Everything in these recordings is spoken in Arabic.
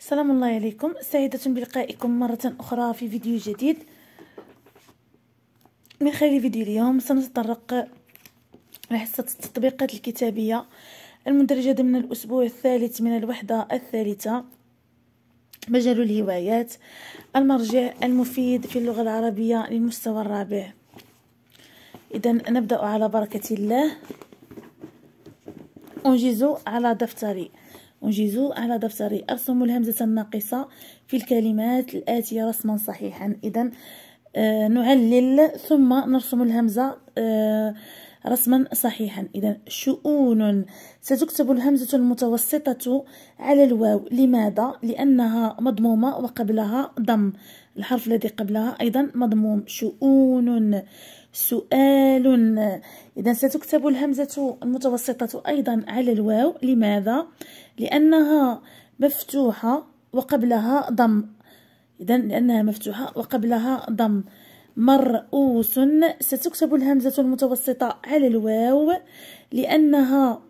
السلام الله عليكم سعيدة بلقائكم مرة أخرى في فيديو جديد من خلال فيديو اليوم سنتطرق لحصة التطبيقات الكتابية المدرجة من الأسبوع الثالث من الوحدة الثالثة مجال الهوايات المرجع المفيد في اللغة العربية للمستوى الرابع إذا نبدأ على بركة الله أنجز على دفتري انجزوا على دفتري أرسم الهمزة الناقصة في الكلمات الآتية رسما صحيحا إذا آه، نعلل ثم نرسم الهمزة آه، رسما صحيحا إذا شؤون ستكتب الهمزة المتوسطة على الواو لماذا؟ لأنها مضمومة وقبلها ضم الحرف الذي قبلها أيضا مضموم شؤون سؤال إذا ستكتب الهمزة المتوسطة أيضا على الواو لماذا؟ لأنها مفتوحة وقبلها ضم إذا لأنها مفتوحة وقبلها ضم مرؤوس ستكتب الهمزة المتوسطة على الواو لأنها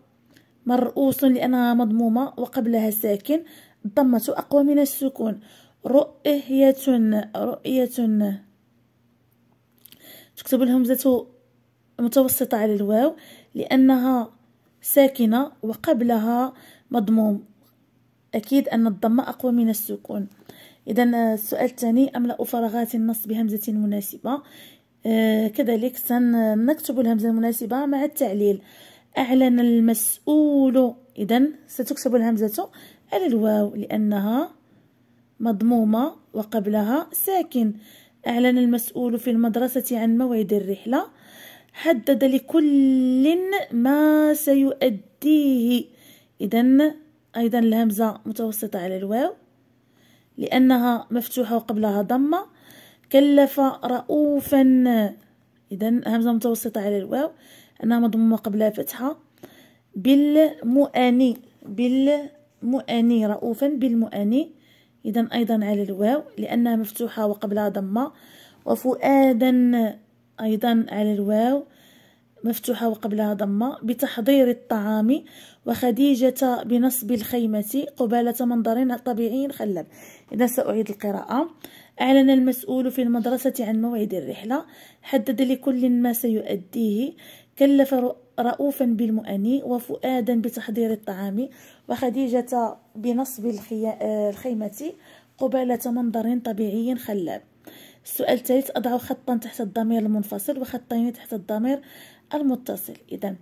مرؤوس لأنها مضمومة وقبلها ساكن الضمة أقوى من السكون رؤية رؤية تكتب الهمزة المتوسطة على الواو لأنها ساكنة وقبلها مضموم أكيد أن الضم أقوى من السكون إذا آه، السؤال الثاني أملأ فراغات النص بهمزة مناسبة آه، كذلك سنكتب آه، الهمزة المناسبة مع التعليل أعلن المسؤول إذا ستكتب الهمزة على الواو لأنها مضمومة وقبلها ساكن أعلن المسؤول في المدرسة عن موعد الرحلة حدد لكل ما سيؤديه إذا أيضا الهمزة متوسطة على الواو لأنها مفتوحة وقبلها ضمة كلف رؤوفا إذا همزة متوسطة على الواو أنها مضمومة قبلها فتحة بالمؤاني بالمؤاني رؤوفا بالمؤاني إذا أيضا على الواو لأنها مفتوحة وقبلها ضمة وفؤادا أيضا على الواو مفتوحة وقبلها ضمة بتحضير الطعام وخديجة بنصب الخيمة قبالة منظر طبيعي خلاب إذا سأعيد القراءة أعلن المسؤول في المدرسة عن موعد الرحلة حدد لكل ما سيؤديه كلف رؤوفا بالمؤني وفؤادا بتحضير الطعام وخديجة بنصب آه، الخيمة قبالة منظر طبيعي خلاب السؤال الثالث أضع خطا تحت الضمير المنفصل وخطين تحت الضمير المتصل إذا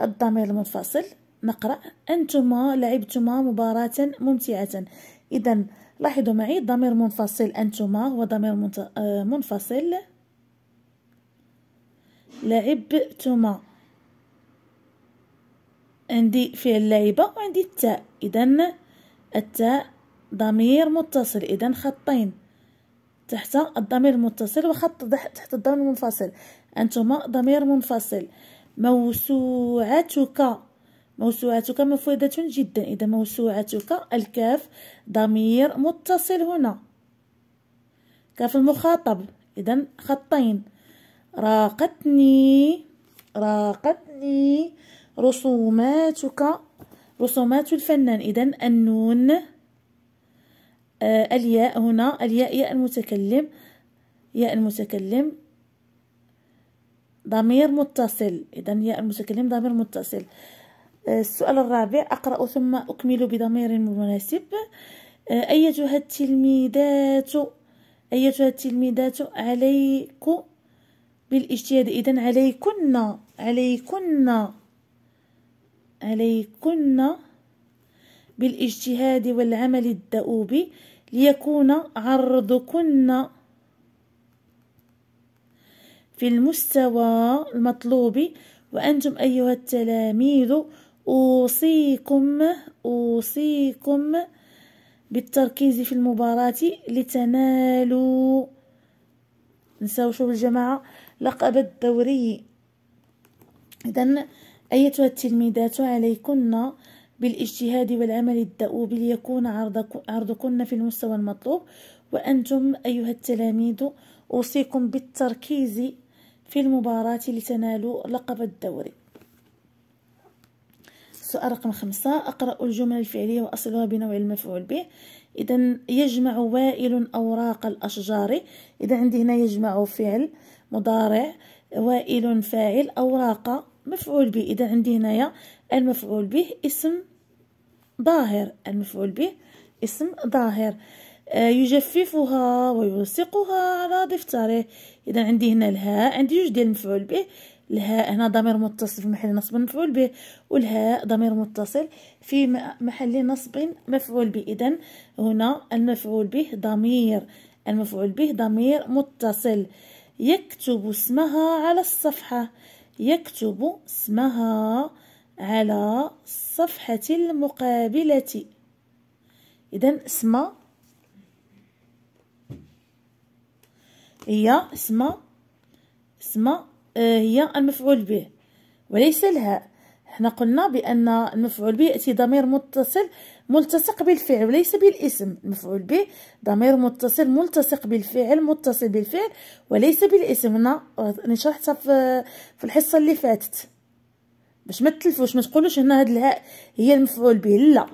الضمير المنفصل نقرأ أنتما لعبتما مباراة ممتعة إذا لاحظوا معي ضمير منفصل أنتما هو ضمير آه، منفصل لعبتما عندي فعل لعبة وعندي التاء إذا التاء ضمير متصل إذا خطين تحت الضمير المتصل وخط تحت الضمير المنفصل أنتما ضمير منفصل موسوعتك موسوعتك مفيدة جدا إذا موسوعتك الكاف ضمير متصل هنا كاف المخاطب إذا خطين راقتني راقتني رسوماتك رسومات الفنان إذا النون آه، الياء هنا الياء ياء المتكلم ياء المتكلم ضمير متصل اذا ياء المتكلم ضمير متصل آه، السؤال الرابع اقرا ثم اكمل بضمير مناسب آه، ايتها التلميذات ايتها التلميذات عليك بالاجتهاد اذا عليكن عليكن عليكن بالاجتهاد والعمل الدؤوب ليكون عرضكن في المستوى المطلوب وأنتم أيها التلاميذ أوصيكم أوصيكم بالتركيز في المباراة لتنالوا نساو شوف الجماعة لقب الدوري إذا أيتها التلميذات عليكن بالاجتهاد والعمل الدؤوب ليكون عرضكن في المستوى المطلوب وأنتم أيها التلاميذ أوصيكم بالتركيز في المباراة لتنالوا لقب الدوري سؤال رقم خمسة أقرأ الجمل الفعلية وأصلها بنوع المفعول به إذا يجمع وائل أوراق الأشجار إذا عندي هنا يجمع فعل مضارع وائل فاعل أوراق مفعول به إذا عندي هنايا المفعول به اسم ظاهر المفعول به اسم ظاهر آه، يجففها ويلصقها على ضفتره اذا عندي هنا الهاء عندي جوج ديال المفعول به الهاء هنا ضمير متصل في محل نصب مفعول به والهاء ضمير متصل في محل نصب مفعول به اذا هنا المفعول به ضمير المفعول به ضمير متصل يكتب اسمها على الصفحه يكتب اسمها على الصفحة المقابلة إذا اسم هي اسم اسم آه، هي المفعول به وليس الهاء احنا قلنا بأن المفعول به يأتي ضمير متصل ملتصق بالفعل وليس بالاسم المفعول به ضمير متصل ملتصق بالفعل متصل بالفعل وليس بالاسم هنا شرحتها في الحصة اللي فاتت باش ما تلفوش ما تقولوش هنا هاد الهاء هي المفعول به لا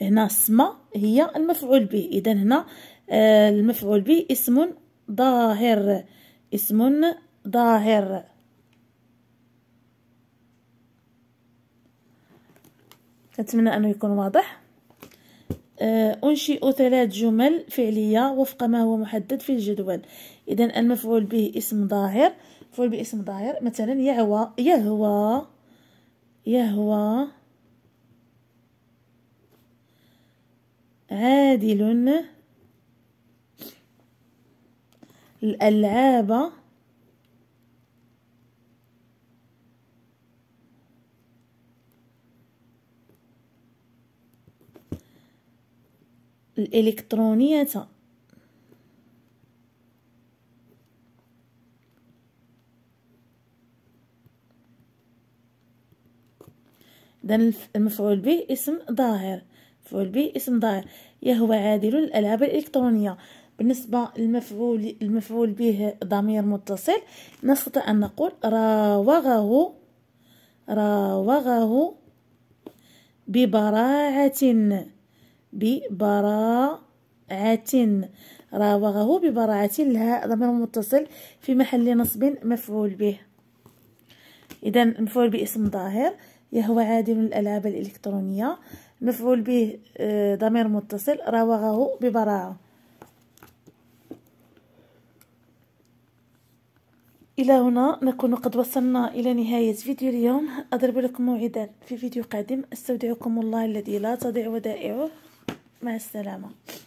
هنا السما هي المفعول به اذا هنا آه المفعول به اسم ظاهر اسم ظاهر كنتمنى انه يكون واضح آه انشئ ثلاث جمل فعليه وفق ما هو محدد في الجدول اذا المفعول به اسم ظاهر مفعول به اسم ظاهر مثلا يعوى يهوى يهوى عادل الألعاب الإلكترونية إذا المفعول به اسم ظاهر مفعول به اسم ظاهر يهو عادل الألعاب الإلكترونية بالنسبة للمفعول المفعول به ضمير متصل نستطيع أن نقول راوغه راوغه ببراعة ببراعة راوغه ببراعة لها ضمير متصل في محل نصب مفعول به إذا مفعول باسم ظاهر عادي من الألعاب الإلكترونية مفعول به آه، ضمير متصل راوغه ببراعة إلى هنا نكون قد وصلنا إلى نهاية فيديو اليوم أضرب لكم موعدا في فيديو قادم أستودعكم الله الذي لا تضيع ودائعه مع السلامة